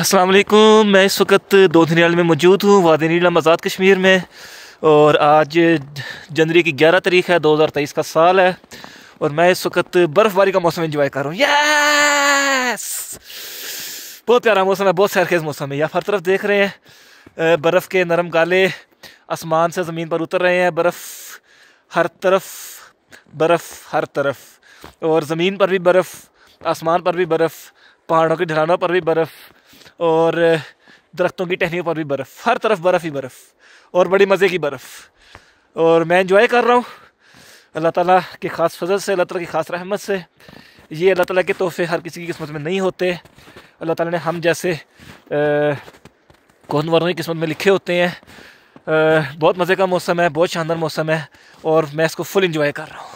असलकुम मैं इस वक्त दो दिनियाल में मौजूद हूँ वादी नीलम आज़ाद कश्मीर में और आज जनवरी की ग्यारह तारीख है दो हज़ार तेईस का साल है और मैं इस वक्त बर्फ़बारी का मौसम इंजॉय कर रहा हूँ यस बहुत प्यारा मौसम है बहुत सैरखेज़ मौसम है आप हर तरफ देख रहे हैं बर्फ़ के नरम गाले आसमान से ज़मीन पर उतर रहे हैं बर्फ़ हर तरफ बर्फ़ हर तरफ और ज़मीन पर भी बर्फ़ आसमान पर भी बर्फ़ पहाड़ों के ढलानों पर भी बर्फ़ और दरख्तों की टहनियों पर भी बर्फ़ हर तरफ बर्फ़ ही बर्फ़ और बड़ी मज़े की बर्फ़ और मैं इन्जॉय कर रहा हूँ अल्लाह ताला के ख़ास फजल से अल्लाह ताला की ख़ास रहमत से ये अल्लाह ताला के तोहफ़े हर किसी की किस्मत में नहीं होते अल्लाह ताला ने हम जैसे कौन वरों की किस्मत में लिखे होते हैं आ, बहुत मज़े का मौसम है बहुत शानदार मौसम है और मैं इसको फुल इंजॉय कर रहा हूँ